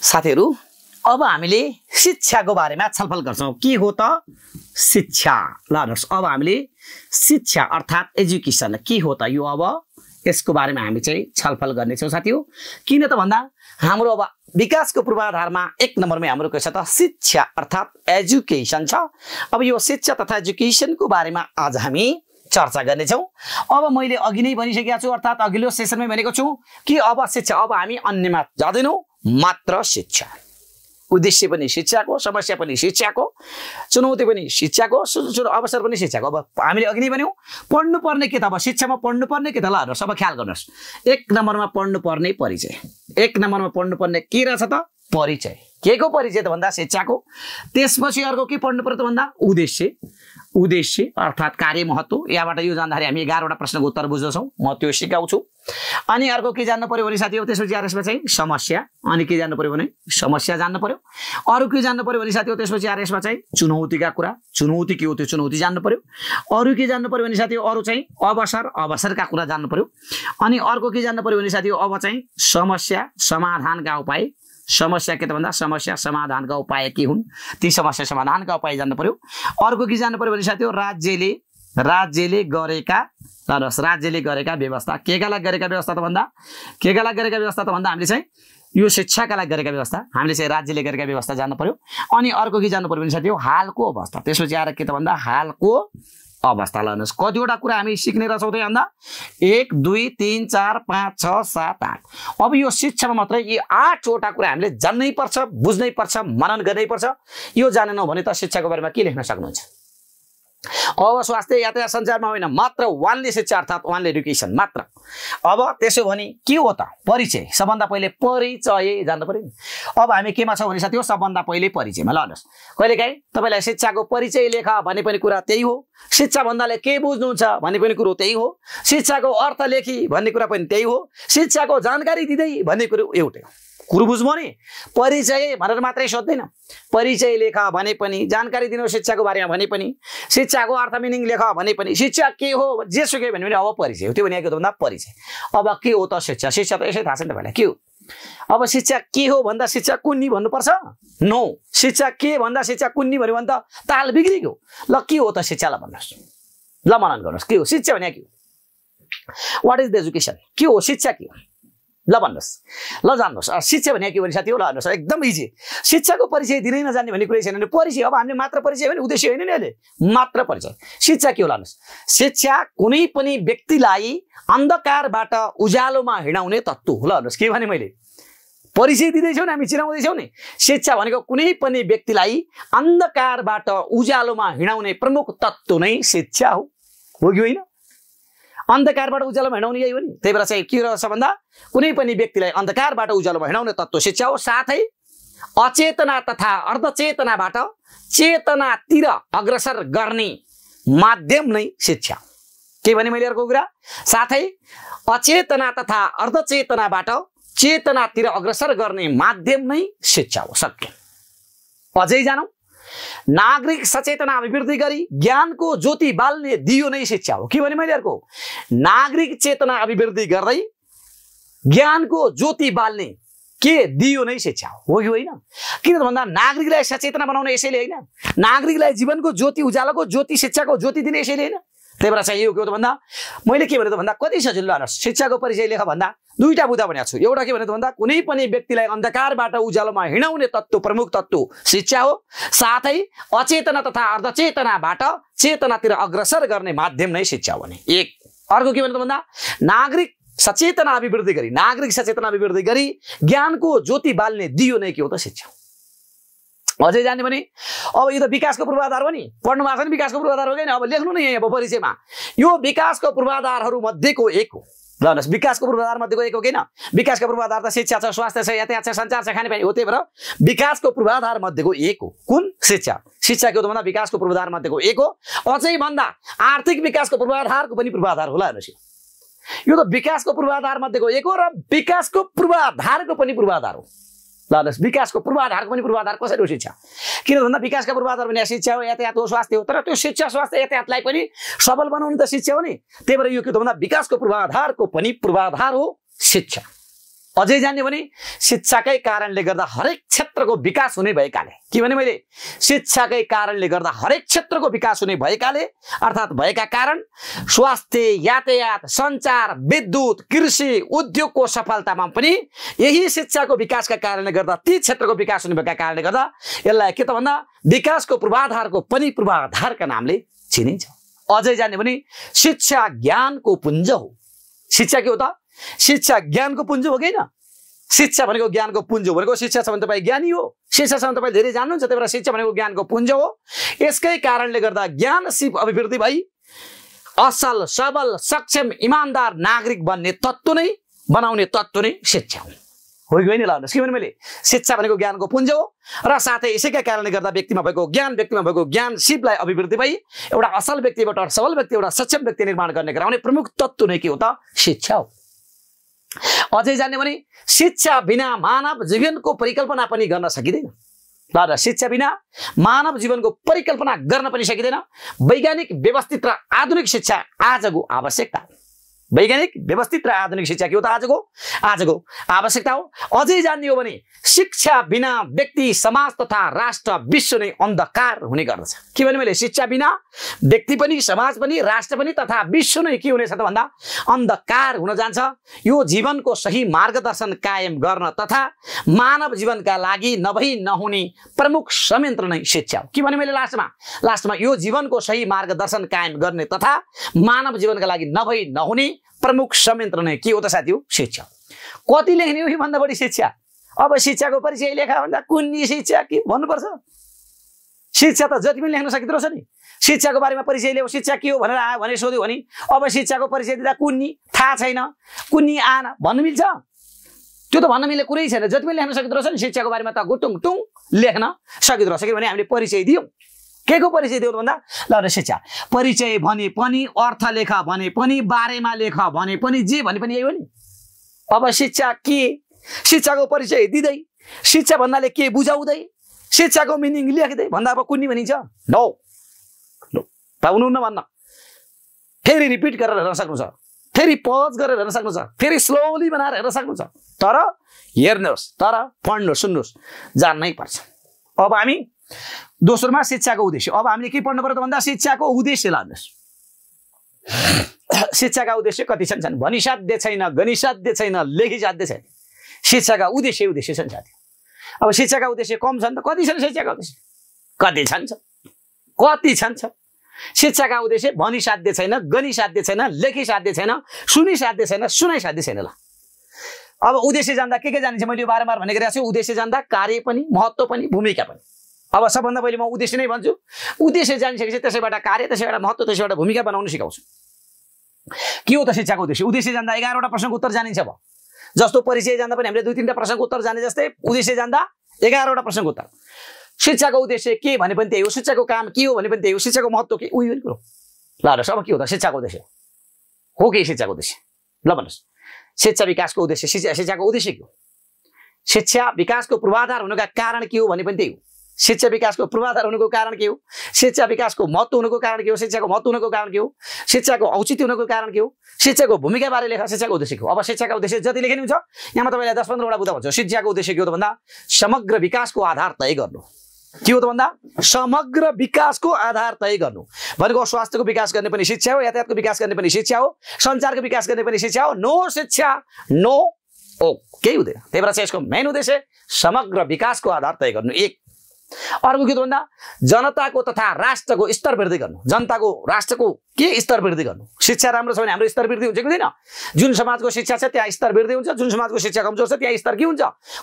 साथीहरू अब हामीले शिक्षाको बारेमा छलफल गर्छौँ के हो त शिक्षा ल हेर्नुहोस् अब हामीले शिक्षा अर्थात् एजुकेसन के हो त यो अब यसको बारेमा हामी चाहिँ छलफल गर्नेछौँ साथी हो किन त भन्दा हाम्रो अब विकासको पूर्वाधारमा एक नम्बरमै हाम्रो के छ त शिक्षा अर्थात् एजुकेसन छ अब यो शिक्षा तथा एजुकेसनको बारेमा आज हामी चर्चा गर्नेछौँ अब मैले अघि नै भनिसकेका छु अर्थात् अघिल्लो सेसनमै भनेको छु कि अब शिक्षा अब हामी अन्यमा जाँदैनौँ मात्र शिक्षा उद्देश्य पनि शिक्षाको समस्या पनि शिक्षाको चुनौती पनि शिक्षाको अवसर पनि शिक्षाको अब हामीले अघि नै भन्यौँ पढ्नुपर्ने के त अब शिक्षामा पढ्नुपर्ने के त ल हेर्नुहोस् अब ख्याल गर्नुहोस् एक नम्बरमा पढ्नुपर्ने परिचय एक नम्बरमा पढ्नुपर्ने के रहेछ त परिचय के को परिचय त भन्दा शिक्षाको त्यसपछि अर्को के पढ्नु पर्यो त भन्दा उद्देश्य उद्देश्य अर्थात् कार्य महत्त्व यहाँबाट यो जाँदाखेरि हामी एघारवटा प्रश्नको उत्तर बुझ्दछौँ म त्यो सिकाउँछु अनि अर्को के जान्नु पऱ्यो भने साथी हो त्यसपछि आरएसमा चाहिँ समस्या अनि के जान्नु पऱ्यो भने समस्या जान्नु पऱ्यो अरू के जान्नु पऱ्यो भने साथी हो त्यसपछि आरएसमा चाहिँ चुनौतीका कुरा चुनौती के हो त्यो चुनौती जान्नु पऱ्यो अरू के जान्नु पऱ्यो भने हो अरू चाहिँ अवसर अवसरका कुरा जान्नु पऱ्यो अनि अर्को के जान्नु पऱ्यो भने हो अब चाहिँ समस्या समाधानका उपाय समस्या के त भन्दा समस्या समाधानका उपाय के हुन् ती समस्या समाधानका उपाय जान्नु पर्यो अर्को के जान्नु पर्यो भने साथी हो राज्यले राज्यले गरेका राज्यले गरेका व्यवस्था केका लागि गरेका व्यवस्था त भन्दा केका लागि गरेका व्यवस्था त भन्दा हामीले चाहिँ यो शिक्षाका लागि गरेका व्यवस्था हामीले चाहिँ राज्यले गरेका व्यवस्था जान्नु पर्यो अनि अर्को के जान्नु पर्यो भने साथी हो हालको अवस्था त्यसपछि आएर के त भन्दा हालको अवस्था लानुहोस् कतिवटा कुरा हामी सिक्ने रहेछौँ त्यही भन्दा एक दुई तिन चार पाँच छ सात आठ अब यो शिक्षामा मात्रै यी आठवटा कुरा हामीले जान्नै पर्छ बुझ्नै पर्छ मनन गर्नै पर्छ यो जानेनौँ भने त शिक्षाको बारेमा के लेख्न सक्नुहुन्छ अब स्वास्थ्य यातायात सञ्चारमा होइन मात्र वानले शिक्षा अर्थात् वानले एडुकेसन मात्र अब त्यसो भने के हो त परिचय सबभन्दा पहिले परिचय जान्नु पऱ्यो नि अब हामी केमा छौँ भने साथी हो सबभन्दा पहिले परिचयमा ल हेर्नुहोस् कहिलेकाहीँ तपाईँलाई शिक्षाको परिचय लेख भन्ने पनि कुरा त्यही हो शिक्षा भन्नाले के बुझ्नुहुन्छ भन्ने पनि कुरो त्यही हो शिक्षाको अर्थ लेखी भन्ने कुरा पनि त्यही हो शिक्षाको जानकारी दिँदै भन्ने कुरो एउटै हो कुरो बुझ्नु नि परिचय भनेर मात्रै सोध्दैन परिचय लेख भने पनि जानकारी दिनु शिक्षाको बारेमा भने पनि शिक्षाको अर्थ मिनिङ लेख भने पनि शिक्षा के हो जे सुके भने पनि अब परिचय हो त्यो के त भन्दा परिचय अब के हो त शिक्षा शिक्षा त यसै थाहा छ नि तपाईँलाई के हो अब शिक्षा के हो भन्दा शिक्षा कुन्नी भन्नुपर्छ नो शिक्षा के भन्दा शिक्षा कुन्नी भन्यो भने त ताल बिग्रिग्यो ल के हो त शिक्षालाई भन्नुहोस् ल मनन गर्नुहोस् के हो शिक्षा भने के हो वाट इज द एजुकेसन के हो शिक्षा के हो ल भन्नुहोस् ल जान्नुहोस् शिक्षा भनेको के भने साथी हो ल भन्नुहोस् एकदम इजी शिक्षाको परिचय दिनै नजान्ने भन्ने कुरै छैन भने परिचय अब हामीले मात्र परिचय भने उद्देश्य होइन नि अहिले मात्र परिचय शिक्षा के हो लानुहोस् शिक्षा कुनै पनि व्यक्तिलाई अन्धकारबाट उज्यालोमा हिँडाउने तत्त्व हो ल भन्नुहोस् के भने मैले परिचय दिँदैछौँ नि हामी चिनाउँदैछौँ नि शिक्षा भनेको कुनै पनि व्यक्तिलाई अन्धकारबाट उज्यालोमा हिँडाउने प्रमुख तत्त्व नै शिक्षा हो हो कि होइन अन्धकारबाट उज्यालो हिँडाउने यही हो नि त्यही भएर चाहिँ के रहेछ भन्दा कुनै पनि व्यक्तिलाई अन्धकारबाट उज्यालोमा हिँडाउने तत्त्व शिक्षा हो साथै अचेतना तथा अर्धचेतनाबाट चेतनातिर अग्रसर गर्ने माध्यम नै शिक्षा के भने मैले अर्को कुरा साथै अचेतना तथा अर्धचेतनाबाट चेतनातिर अग्रसर गर्ने माध्यम नै शिक्षा हो सक्यो अझै जानौँ नागरिक सचेतना अभिवृद्धि गरी ज्ञानको ज्योति बाल्ने दियो नै शिक्षा हो के भने मैले अर्को नागरिक चेतना अभिवृद्धि गर्दै ज्ञानको ज्योति बाल्ने के दियो नै शिक्षा हो कि होइन किन भन्दा नागरिकलाई सचेतना बनाउने यसैले होइन नागरिकलाई जीवनको ज्योति उज्यालोको ज्योति शिक्षाको ज्योति दिने यसैले होइन त्यही भएर चाहिँ यो के हो त भन्दा मैले के भने त भन्दा कति सजिलो हेर्नुहोस् शिक्षाको परिचय लेख भन्दा दुईवटा बुदा भनेको छु एउटा के भने त भन्दा कुनै पनि व्यक्तिलाई अन्धकारबाट उज्यालोमा हिँडाउने तत्त्व प्रमुख तत्त्व शिक्षा हो साथै अचेतना तथा अर्धचेतनाबाट चेतनातिर अग्रसर गर्ने माध्यम नै शिक्षा हो भने एक अर्को के भने त भन्दा नागरिक सचेतना अभिवृद्धि गरी नागरिक सचेतना अभिवृद्धि गरी ज्ञानको ज्योति बाल्ने दियो नै के हो त शिक्षा अझै जाने भने अब यो त विकासको पूर्वाधार हो नि पढ्नु भएको छ नि विकासको पूर्वाधार हो कि अब लेख्नु नि अब परिचयमा यो विकासको पूर्वाधारहरू मध्येको एक हो ल हेर्नुहोस् विकासको पूर्वाधार मध्येको एक हो किन विकासको पूर्वाधार त शिक्षा छ स्वास्थ्य छ यातायात छ सञ्चार छ खानेपानी हो त्यही भएर विकासको पूर्वाधार मध्येको एक हो कुन शिक्षा शिक्षा के हो त भन्दा विकासको पूर्वाधार मध्येको एक हो अझै भन्दा आर्थिक विकासको पूर्वाधारको पनि पूर्वाधार होला हेर्नुहोस् यो त विकासको पूर्वाधार मध्येको एक हो र विकासको पूर्वाधारको पनि पूर्वाधार हो विकासको पूर्वाधारको पनि पूर्वाधार कसरी हो शिक्षा किन भन्दा विकासका पूर्वाधार भने शिक्षा हो यातायात हो स्वास्थ्य हो तर त्यो शिक्षा स्वास्थ्य यातायातलाई पनि सबल बनाउनु त शिक्षा हो नि त्यही भएर यो के त भन्दा विकासको पूर्वाधारको पनि पूर्वाधार हो शिक्षा अझै जान्यो भने शिक्षाकै कारणले गर्दा हरेक क्षेत्रको विकास हुने भएकाले किनभने मैले शिक्षाकै कारणले गर्दा हरेक क्षेत्रको विकास हुने भएकाले अर्थात् भएका कारण स्वास्थ्य यातायात सञ्चार विद्युत कृषि उद्योगको सफलतामा पनि यही शिक्षाको विकासका कारणले गर्दा ती क्षेत्रको विकास हुने भएका कारणले गर्दा यसलाई के त भन्दा विकासको पूर्वाधारको पनि पूर्वाधारका नामले चिनिन्छ अझै जान्यो भने शिक्षा ज्ञानको पुञ्ज हो शिक्षा के हो त शिक्षा ज्ञानको पुञ्जो हो किन शिक्षा भनेको ज्ञानको पुञ्ज हो भनेको शिक्षा छ भने तपाईँ ज्ञानी हो शिक्षा छ भने तपाईँ धेरै जान्नुहुन्छ त्यही भएर शिक्षा भनेको ज्ञानको पुञ्ज हो यसकै कारणले गर्दा ज्ञान सिप अभिवृद्धि भई असल सबल सक्षम इमान्दार नागरिक बन्ने तत्त्व नै बनाउने तत्त्व नै शिक्षा हो कि होइन लगाउनुहोस् किनभने मैले शिक्षा भनेको ज्ञानको पुञ्ज हो र साथै यसैका कारणले गर्दा व्यक्तिमा भएको ज्ञान व्यक्तिमा भएको ज्ञान सिपलाई अभिवृद्धि भई एउटा असल व्यक्तिबाट एउटा सबल व्यक्ति एउटा सक्षम व्यक्ति निर्माण गर्ने गराउने प्रमुख तत्त्व नै के हो त शिक्षा हो अझै जान्यो भने शिक्षा बिना मानव जीवनको परिकल्पना पनि गर्न सकिँदैन ल शिक्षा बिना मानव जीवनको परिकल्पना गर्न पनि सकिँदैन वैज्ञानिक व्यवस्थित र आधुनिक शिक्षा आजको आवश्यकता वैज्ञानिक व्यवस्थित र आधुनिक शिक्षा के हो त आजको आजको आवश्यकता हो अझै जान्ने हो भने शिक्षा बिना व्यक्ति समाज तथा राष्ट्र विश्व नै अन्धकार हुने गर्दछ के भने मैले शिक्षा बिना व्यक्ति पनि समाज पनि राष्ट्र पनि तथा विश्व नै के हुनेछ त भन्दा अन्धकार हुन जान्छ यो जीवनको सही मार्गदर्शन कायम गर्न तथा मानव जीवनका लागि नभई नहुने प्रमुख संयन्त्र नै शिक्षा हो के भने मैले लास्टमा लास्टमा यो जीवनको सही मार्गदर्शन कायम गर्ने तथा मानव जीवनका लागि नभई नहुने प्रमुख संयन्त्र नै के हो त साथी हो शिक्षा कति लेख्ने हो योभन्दा बढी शिक्षा अब शिक्षाको परिचय लेखा भन्दा कुन्नी शिक्षा के भन्नुपर्छ शिक्षा त जति पनि लेख्न सकिँदो रहेछ नि शिक्षाको बारेमा परिचय लियो शिक्षा के हो भनेर आयो भने सोध्यो भने अब शिक्षाको परिचय दिँदा कुन्नी थाहा छैन कुन्नी आएन भन्नु मिल्छ त्यो त भन्न मिल्ने कुरै छैन जति पनि लेख्न सकिँदो रहेछ नि शिक्षाको बारेमा त गुटुङ टुङ लेख्न सकिँदो रहेछ किनभने हामीले परिचय दियौँ के को परिचय दिउँ भन्दा ल शिक्षा परिचय भने पनि अर्थ लेख भने पनि बारेमा लेख भने पनि जे भने पनि यही हो नि अब शिक्षा के शिक्षाको परिचय दिँदै शिक्षा भन्नाले के बुझाउँदै शिक्षाको मिनिङ लेख्दै भन्दा अब कुन्नी भनिन्छ नौ हुनुहुन्न भन्न फेरि रिपिट गरेर हेर्न सक्नु छ फेरि पज गरेर हेर्न सक्नु छ फेरि स्लोली बनाएर हेर्न सक्नु छ तर हेर्नुहोस् तर पढ्नुहोस् सुन्नुहोस् जान्नै पर्छ अब हामी दोस्रोमा शिक्षाको उद्देश्य अब हामीले के पढ्नु पर्यो त भन्दा शिक्षाको उद्देश्य लानुहोस् शिक्षाका उद्देश्य कति छन् छन् भनिसाध्य छैन गणिसाध्य छैन लेखिसाध्य छैन शिक्षाका उद्देश्य उद्देश्य छन् साथी अब शिक्षाका उद्देश्य कम छन् त कति छन् शिक्षाका उद्देश्य कति छन् छ कति छन् छ शिक्षाका उद्देश्य भनिसाध्य छैन गणिसाध्य छैन लेखिसाध्य छैन सुनिसाध्य छैन सुनाइसाध्य छैन ल अब उद्देश्य जान्दा के के जानिन्छ मैले बारम्बार भनेको रहेको छु उद्देश्य जान्दा कार्य पनि महत्त्व पनि भूमिका पनि अब सबभन्दा पहिले म उद्देश्य नै भन्छु उद्देश्य जानिसकेपछि त्यसैबाट कार्य त्यसैबाट महत्त्व त्यसैबाट भूमिका बनाउनु सिकाउँछु के हो त शिक्षाको उद्देश्य उद्देश्य जाँदा एघारवटा प्रश्नको उत्तर जानिन्छ भयो जस्तो परिचय जाँदा पनि हामीले दुई तिनवटा प्रश्नको उत्तर जाने जस्तै उद्देश्य जाँदा एघारवटा प्रश्नको उत्तर शिक्षाको उद्देश्य के भने पनि त्यही हो शिक्षाको काम के हो भने पनि त्यही हो शिक्षाको महत्त्व के उयो कुरो ल हेर्नुहोस् अब के हो त शिक्षाको उद्देश्य हो के शिक्षाको उद्देश्य ल भन्नुहोस् शिक्षा विकासको उद्देश्य शिक्षा शिक्षाको उद्देश्य के हो शिक्षा विकासको पूर्वाधार हुनुका कारण के हो भने पनि त्यही हो शिक्षा विकासको पूर्वाधार हुनुको कारण के हो शिक्षा विकासको महत्त्व हुनुको कारण के हो शिक्षाको महत्त्व हुनुको कारण के हो शिक्षाको औचित्य हुनुको कारण के हो शिक्षाको भूमिकाबारे लेख शिक्षाको उद्देश्य के हो अब शिक्षाको उद्देश्य जति लेखिनु हुन्छ यहाँमा तपाईँलाई दस पन्ध्रवटा बुद्ध भन्छ शिक्षाको उद्देश्य के हो त भन्दा समग्र विकासको आधार तय गर्नु के हो त भन्दा समग्र विकासको आधार तय गर्नु भनेको स्वास्थ्यको विकास गर्ने पनि शिक्षा हो यातायातको विकास गर्ने पनि शिक्षा हो सञ्चारको विकास गर्ने पनि शिक्षा हो नो शिक्षा नो ओ केही हुँदैन त्यही भएर चाहिँ यसको मेन उद्देश्य समग्र विकासको आधार तय गर्नु एक अर्को के त भन्दा जनताको तथा राष्ट्रको स्तर वृद्धि गर्नु जनताको राष्ट्रको के स्तर वृद्धि गर्नु शिक्षा राम्रो छ भने हाम्रो स्तर वृद्धि हुन्छ कि हुँदैन जुन समाजको शिक्षा छ त्यहाँ स्तर वृद्धि हुन्छ जुन समाजको शिक्षा कमजोर छ त्यहाँ स्तर के हुन्छ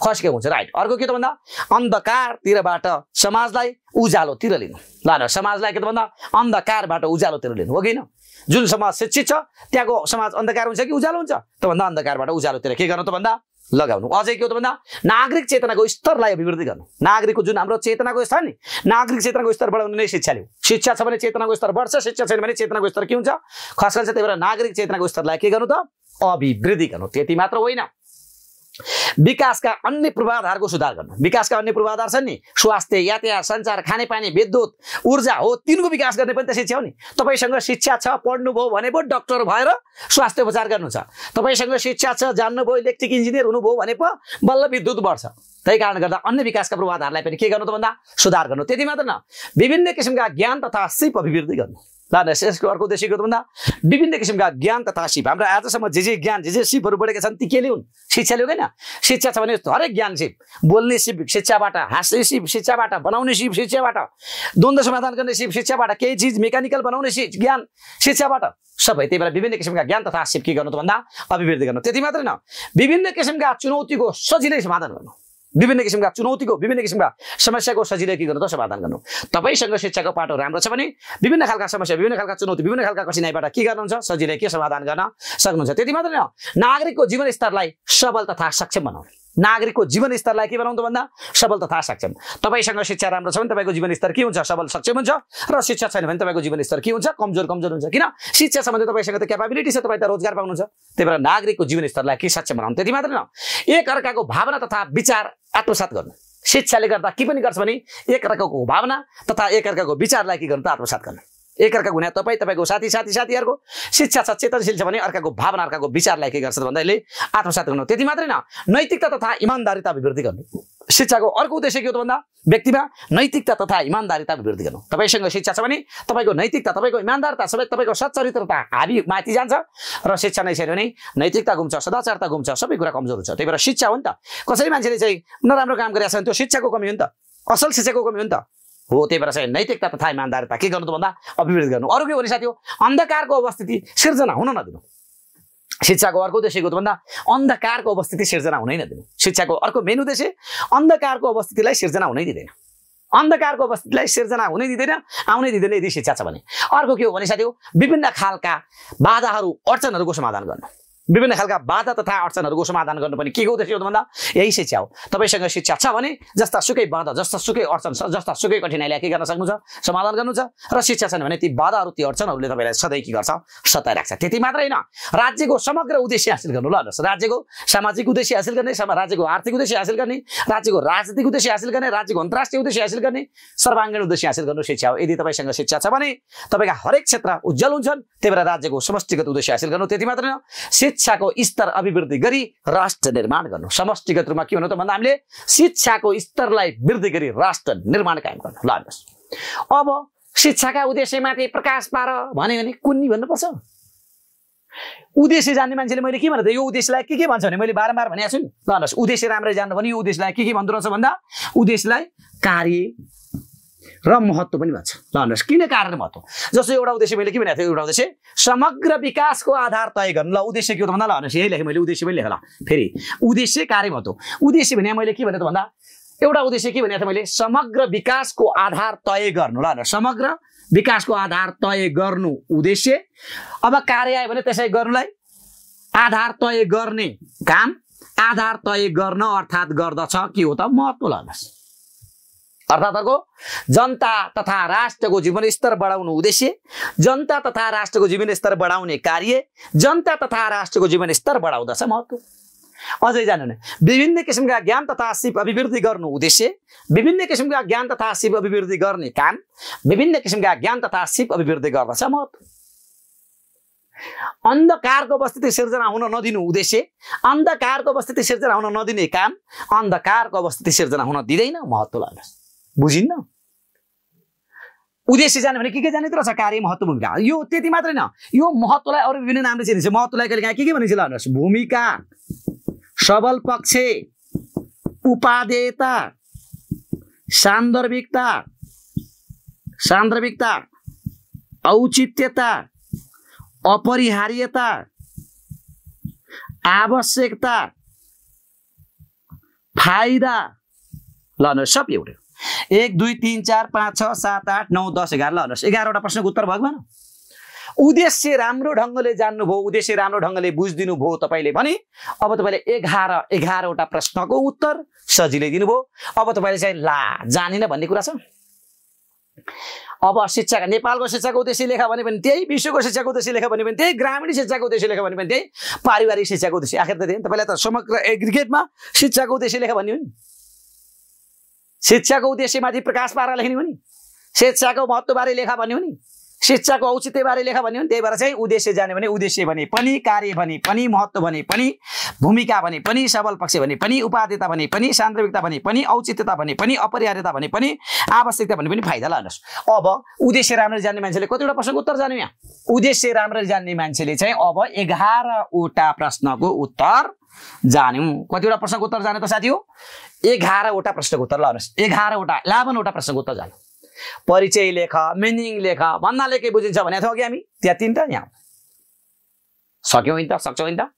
खस्केको हुन्छ राइट अर्को के त भन्दा अन्धकारतिरबाट समाजलाई उज्यालोतिर लिनु ल समाजलाई के त भन्दा अन्धकारबाट उज्यालोतिर लिनु हो किन जुन समाज शिक्षित छ त्यहाँको समाज अन्धकार हुन्छ कि उज्यालो हुन्छ त भन्दा अन्धकारबाट उज्यालोतिर के गर्नु त भन्दा लगाउनु अझै के हो त भन्दा नागरिक चेतनाको स्तरलाई अभिवृद्धि गर्नु नागरिकको जुन हाम्रो चेतनाको स्तर नि नागरिक चेतनाको स्तर बढाउनु नै शिक्षा लियो शिक्षा छ भने चेतनाको स्तर बढ्छ शिक्षा छैन भने चेतनाको स्तर के हुन्छ खास खस त्यही भएर नागरिक चेतनाको स्तरलाई के गर्नु त अभिवृद्धि गर्नु त्यति मात्र होइन विकासका अन्य पूर्वाधारको सुधार गर्नु विकासका अन्य पूर्वाधार छन् नि स्वास्थ्य यातायात सञ्चार खानेपानी विद्युत ऊर्जा हो तिनको विकास गर्ने पनि त शिक्षा हो नि तपाईँसँग शिक्षा छ पढ्नुभयो भने पो डक्टर भएर स्वास्थ्य उपचार गर्नु छ तपाईँसँग शिक्षा छ जान्नुभयो इलेक्ट्रिक इन्जिनियर हुनुभयो भने पो बल्ल विद्युत बढ्छ त्यही कारण गर्दा अन्य विकासका पूर्वाधारलाई पनि के गर्नु त भन्दा सुधार गर्नु त्यति मात्र न विभिन्न किसिमका ज्ञान तथा सिप अभिवृद्धि गर्नु लानुहोस् यसको अर्को उद्देश्य के भन्दा विभिन्न किसिमका ज्ञान तथा सिप हाम्रो आजसम्म जे जे ज्ञान जे जे सिपहरू बढेका छन् ती केले हुन् शिक्षाले होइन शिक्षा छ भने हरेक ज्ञान सिप बोल्ने सिप शिक्षाबाट हाँस्ने सिप शिक्षाबाट बनाउने सिप शिक्षाबाट द्वन्द्व समाधान गर्ने सिप शिक्षाबाट केही चिज मेकानिकल बनाउने सिप ज्ञान शिक्षाबाट सबै त्यही भएर विभिन्न किसिमका ज्ञान तथा सिप के गर्नु त भन्दा अभिवृद्धि गर्नु त्यति मात्रै न विभिन्न किसिमका चुनौतीको सजिलै समाधान गर्नु विभिन्न किसिमका चुनौतीको विभिन्न किसिमका समस्याको सजिलै के गर्नु त समाधान गर्नु तपाईँसँग शिक्षाको पाटो राम्रो छ भने विभिन्न खालका समस्या विभिन्न खालका चुनौती विभिन्न खालका कठिनाइबाट के गर्नुहुन्छ सजिलै के समाधान गर्न सक्नुहुन्छ त्यति मात्र नागरिकको जीवन स्तरलाई सबल तथा सक्षम बनाउनु नागरिकको जीवन स्तरलाई के बनाउँदो भन्दा सबल तथा सक्षम तपाईँसँग शिक्षा राम्रो छ भने तपाईँको जीवनस्तर के हुन्छ सबल सक्षम हुन्छ र शिक्षा छैन भने तपाईँको जीवनस्तर के हुन्छ कमजोर कमजोर हुन्छ किन शिक्षा छ भने तपाईँसँग त क्यापाबिलिटी छ तपाईँ त रोजगार पाउनुहुन्छ त्यही भएर नागरिकको जीवनस्तरलाई के सक्षम बनाउनु त्यति मात्र न एकअर्काको भावना तथा विचार आत्मसात गर्नु शिक्षाले गर्दा के पनि गर्छ भने एकअर्काको भावना तथा एकअर्काको विचारलाई के गर्नु त आत्मसात गर्नु एकअर्काको हुने तपाईँ तपाईँको साथी साथी साथीहरूको शिक्षा छ चेतनशील छ भने अर्काको भावना अर्काको विचारलाई के गर्छ भन्दा यसले आत्मसात गर्नु त्यति मात्रै न नैतिकता तथा इमान्दारिता अभिवृद्धि गर्नु शिक्षाको अर्को उद्देश्य के हो त भन्दा व्यक्तिमा नैतिकता तथा इमान्दारिता अभिवृद्धि गर्नु तपाईँसँग शिक्षा छ भने तपाईँको नैतिकता तपाईँको इमान्दारता सबै तपाईँको सच्चरित्रता हाबी माथि जान्छ र शिक्षा नै छैन भने नैतिकता गुम्छ सदाचारता गुम्छ सबै कुरा कमजोर हुन्छ त्यही भएर शिक्षा हो नि त कसरी मान्छेले चाहिँ नराम्रो काम गरेका छ भने त्यो शिक्षाको कमी हो नि त असल शिक्षाको कमी हो नि त हो त्यही भएर चाहिँ नैतिकता तथा इमान्दारिता के गर्नु त भन्दा अभिवृद्धि गर्नु अरू के हो भने साथी हो अन्धकारको अवस्थिति सिर्जना हुन नदिनु शिक्षाको अर्को उद्देश्य के भन्दा अन्धकारको अवस्थिति सिर्जना हुनै नदिनु शिक्षाको अर्को मेन उद्देश्य अन्धकारको अवस्थितिलाई सिर्जना हुनै दिँदैन अन्धकारको अवस्थितिलाई सिर्जना हुनै दिँदैन आउनै दिँदैन यदि शिक्षा छ भने अर्को के हो भने साथी हो विभिन्न खालका बाधाहरू अडचनहरूको समाधान गर्नु विभिन्न खालका बाधा तथा अडचनहरूको समाधान गर्नु पनि के को उद्देश्य हो भन्दा यही शिक्षा हो तपाईँसँग शिक्षा छ भने जस्ता सुकै बाधा जस्ता सुकै अडचन छ जस्ता सुकै कठिनाइलाई के गर्न सक्नुहुन्छ समाधान गर्नुहुन्छ र शिक्षा छन् भने ती बाधाहरू ती अडचनहरूले तपाईँलाई सधैँ के गर्छ सताइ राख्छ त्यति मात्र होइन राज्यको समग्र उद्देश्य हासिल गर्नु ल हेर्नुहोस् राज्यको सामाजिक उद्देश्य हासिल गर्ने राज्यको आर्थिक उद्देश्य हासिल गर्ने राज्यको राजनीतिक उद्देश्य हासिल गर्ने राज्यको अन्तर्राष्ट्रिय उद्देश्य हासिल गर्ने सर्वाङ्गीण उद्देश्य हासिल गर्नु शिक्षा हो यदि तपाईँसँग शिक्षा छ भने तपाईँका हरेक क्षेत्र उज्जवल हुन्छन् त्यही भएर राज्यको समष्टिगत उद्देश्य हासिल गर्नु त्यति मात्र होइन शिक्षाको स्तर अभिवृद्धि गरी राष्ट्र निर्माण गर्नु समष्टिगत रूपमा के भन्नु त भन्दा हामीले शिक्षाको स्तरलाई वृद्धि गरी राष्ट्र निर्माण कायम गर्नु ल अब शिक्षाका उद्देश्यमाथि प्रकाश पार भन्यो भने कुन्नी भन्नुपर्छ उद्देश्य जान्ने मान्छेले मैले के भन्नु थिएँ यो उद्देश्यलाई के के भन्छ भने मैले बारम्बार भनेको छु नि ल हेर्नुहोस् उद्देश्य राम्रै जान्नु भने यो उद्देश्यलाई के के भन्दो रहेछ भन्दा उद्देश्यलाई कार्य र महत्त्व पनि भन्छ ल भन्नुहोस् किन कारण महत्त्व जस्तो एउटा उद्देश्य मैले के भनेको थिएँ एउटा उद्देश्य समग्र विकासको आधार तय गर्नु ल उद्देश्य के हो त भन्दा ल भन्नुहोस् यही लेखेँ मैले उद्देश्य पनि लेखेँ ल फेरि उद्देश्य कार्य महत्त्व उद्देश्य भने मैले के भनेको त भन्दा एउटा उद्देश्य के भनेको थिएँ मैले समग्र विकासको आधार तय गर्नु ल समग्र विकासको आधार तय गर्नु उद्देश्य अब कार्य आयो भने त्यसै गर्नुलाई आधार तय गर्ने काम आधार तय गर्न अर्थात् गर्दछ के हो त महत्त्व ल अर्थात् अर्को जनता तथा राष्ट्रको जीवनस्तर बढाउनु उद्देश्य जनता तथा राष्ट्रको जीवनस्तर बढाउने कार्य जनता तथा राष्ट्रको जीवनस्तर बढाउँदछ महत्त्व अझै जानु नै विभिन्न किसिमका ज्ञान तथा सिप अभिवृद्धि गर्नु उद्देश्य विभिन्न किसिमका ज्ञान तथा सिप अभिवृद्धि गर्ने काम विभिन्न किसिमका ज्ञान तथा सिप अभिवृद्धि गर्दछ महत्त्व अन्धकारको अवस्थिति सिर्जना हुन नदिनु उद्देश्य अन्धकारको अवस्थिति सिर्जना हुन नदिने काम अन्धकारको अवस्थिति सिर्जना हुन दिँदैन महत्त्व लाग्नुहोस् बुझिन्न उद्देश्य जाने भने के के जाने त रहेछ कार्य महत्त्व भूमिका यो त्यति मात्रै न यो महत्त्वलाई अरू विभिन्न नामले चिनिन्छ महत्त्वलाई कहिले काहीँ के के भनिन्छ ल हेर्नुहोस् भूमिका सबल पक्ष उपादेयता सान्दर्भिकता सान्दर्भिकता औचित्यता अपरिहार्यता आवश्यकता फाइदा ल सब एउटै एक दुई तिन चार पाँच छ सात आठ नौ दस एघार ल हेर्नुहोस् एघारवटा प्रश्नको उत्तर भएको भएन उद्देश्य राम्रो ढङ्गले जान्नुभयो उद्देश्य राम्रो ढङ्गले बुझिदिनु भयो तपाईँले भने अब तपाईँले एघार एघारवटा प्रश्नको उत्तर सजिलै दिनुभयो अब तपाईँले चाहिँ ला जानेन भन्ने कुरा छ अब शिक्षाका नेपालको शिक्षाको उद्देश्य लेख भने पनि त्यही विश्वको शिक्षाको उद्देश्य लेख भने पनि त्यही ग्रामीण शिक्षाको उद्देश्य लेख भने पनि त्यही पारिवारिक शिक्षाको उद्देश्य आखिर त तपाईँलाई त समग्र एग्रिगेटमा शिक्षाको उद्देश्य लेख भन्यो नि शिक्षाको उद्देश्यमाथि प्रकाश पारेर लेख्ने हो नि शिक्षाको महत्त्वबारे लेखा भन्यो नि शिक्षाको औचित्यबारे लेखा भन्यो नि त्यही भएर चाहिँ उद्देश्य जाने भने उद्देश्य भने पनि कार्य भने पनि महत्त्व भने पनि भूमिका भने पनि सबल पक्ष भने पनि उपाध्यता भने पनि सान्दर्भिकता भने पनि औचित्यता भने पनि अपरिहार्यता भने पनि आवश्यकता भने पनि फाइदा लानुहोस् अब उद्देश्य राम्ररी जान्ने मान्छेले कतिवटा प्रश्नको उत्तर जान्यो यहाँ उद्देश्य राम्ररी जान्ने मान्छेले चाहिँ अब एघारवटा प्रश्नको उत्तर जान्यौँ कतिवटा प्रश्नको उत्तर जाने त साथी हो एघारवटा प्रश्नको उत्तर लगाउनुहोस् एघारवटा इलेभेनवटा प्रश्नको उत्तर जानु परिचय लेख मिनिङ लेख भन्नाले के बुझिन्छ भनेको थियौँ कि हामी त्यहाँ त यहाँ सक्यौँ नि त सक्छौँ नि त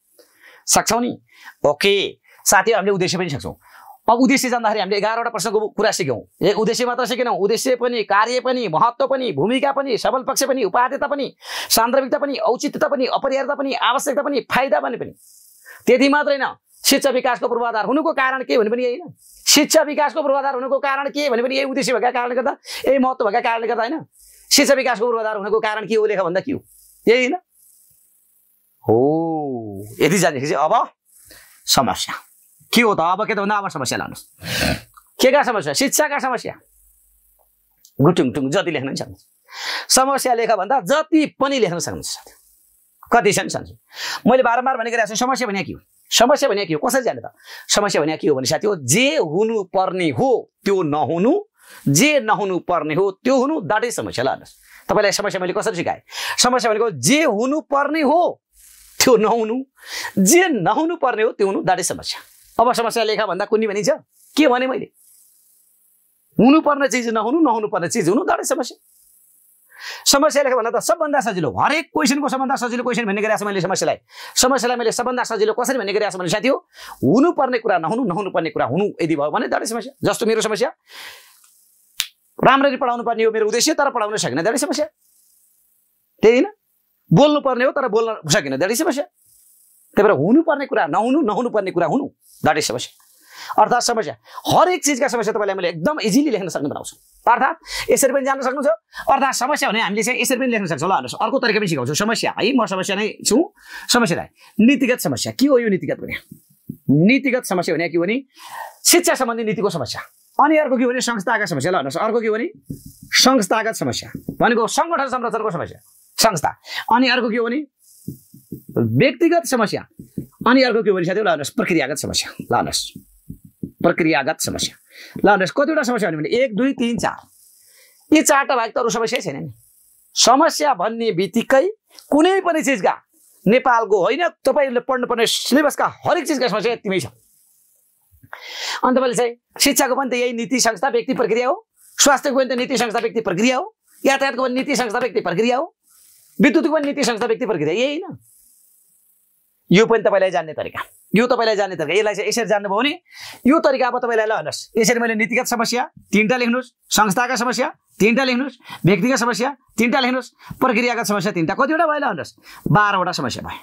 सक्छौँ नि ओके साथीहरू हामीले उद्देश्य पनि सक्छौँ अब उद्देश्य जाँदाखेरि हामीले एघारवटा प्रश्नको कुरा सिक्यौँ एक उद्देश्य मात्र सिकेनौँ उद्देश्य पनि कार्य पनि महत्त्व पनि भूमिका पनि सबल पक्ष पनि उपाध्यता पनि सान्दर्भिकता पनि औचित्यता पनि अपरिहार्यता पनि आवश्यकता पनि फाइदा पनि पनि त्यति मात्रै न शिक्षा विकासको पूर्वाधार हुनुको कारण के भने पनि यही होइन शिक्षा विकासको पूर्वाधार हुनुको कारण के भने पनि यही उद्देश्य भएका कारणले गर्दा यही महत्त्व भएका कारणले गर्दा होइन शिक्षा विकासको पूर्वाधार हुनुको कारण के हो लेख भन्दा के हो यही होइन हो यति जाँदाखेरि अब समस्या के हो त अब के त भन्दा अब समस्या लानुहोस् के का समस्या शिक्षाका समस्या गुटुङटुङ जति लेख्नु सक्नुहुन्छ समस्या लेख भन्दा जति पनि लेख्न सक्नुहुन्छ कति छन् मैले बारम्बार भनेको रहेको छु समस्या भने के हो समस्या भने के हो कसरी जाने त समस्या भने के हो भने साथी हो जे हुनुपर्ने हो त्यो नहुनु जे नहुनु पर्ने हो त्यो हुनु दाटै समस्या ल हेर्नुहोस् तपाईँलाई समस्या मैले कसरी सिकाएँ समस्या भनेको जे हुनुपर्ने हो त्यो नहुनु जे नहुनु पर्ने हो त्यो हुनु दाटै समस्या अब समस्या लेखा भन्दा कुनै भनिन्छ के भने मैले हुनुपर्ने चिज नहुनु नहुनुपर्ने चिज हुनु दाटै समस्या समस्या लेख भन्दा त सबभन्दा सजिलो हरेक क्वेसनको सबभन्दा सजिलो क्वेसन भन्ने गरिरहेको छ मैले समस्यालाई समस्यालाई मैले सबभन्दा सजिलो कसरी भन्ने गरिरहेको छु भने साथी हो हुनुपर्ने कुरा नहुनु नहुनुपर्ने कुरा हुनु यदि भयो भने धेरै समस्या जस्तो मेरो समस्या राम्ररी पढाउनु पर्ने हो मेरो उद्देश्य तर पढाउन सकेन धेरै समस्या त्यही होइन बोल्नुपर्ने हो तर बोल्न सकेन धेरै समस्या त्यही भएर हुनुपर्ने कुरा नहुनु नहुनुपर्ने कुरा हुनु द्याट समस्या अर्थात् समस्या हरेक चिजका समस्या तपाईँलाई मैले एकदम इजिली लेख्न सक्ने बनाउँछु अर्थात् यसरी पनि जान्न सक्नुहुन्छ अर्थात् समस्या भने हामीले चाहिँ यसरी पनि लेख्न सक्छौँ ल हेर्नुहोस् अर्को तरिका पनि सिकाउँछु समस्या है म समस्या नै छु समस्यालाई नीतिगत समस्या के हो यो नीतिगत भने नीतिगत समस्या भने के भने शिक्षा सम्बन्धी नीतिको समस्या अनि अर्को के भने संस्थागत समस्या ल हेर्नुहोस् अर्को के भने संस्थागत समस्या भनेको सङ्गठन संरचनाको समस्या संस्था अनि अर्को के हो भने व्यक्तिगत समस्या अनि अर्को के भने साथी ल हेर्नुहोस् प्रक्रियागत समस्या ल हेर्नुहोस् प्रक्रियागत समस्या ल भन्नुहोस् कतिवटा समस्या भन्यो भने एक दुई तिन चार यी चारवटा भाग त अरू समस्या छैन नि समस्या भन्ने बित्तिकै कुनै पनि चिजका नेपालको होइन तपाईँहरूले पढ्नुपर्ने सिलेबसका हरेक चिजका समस्या यतिमै छ अनि तपाईँले चाहिँ शिक्षाको पनि त यही नीति संस्था व्यक्ति प्रक्रिया हो स्वास्थ्यको पनि त नीति संस्था व्यक्ति प्रक्रिया हो यातायातको पनि नीति संस्था व्यक्ति प्रक्रिया हो विद्युतको पनि नीति संस्था व्यक्ति प्रक्रिया यही होइन यो पनि तपाईँलाई जान्ने तरिका यो तपाईँलाई जान्ने तरिका यसलाई चाहिँ यसरी जान्नुभयो भने यो तरिका अब तपाईँलाई ल हेर्नुहोस् यसरी मैले नीतिगत समस्या तिनवटा लेख्नुहोस् संस्थाका समस्या तिनवटा लेख्नुहोस् व्यक्तिगत समस्या तिनवटा लेख्नुहोस् प्रक्रियागत समस्या तिनवटा कतिवटा भयो ल हेर्नुहोस् बाह्रवटा समस्या भयो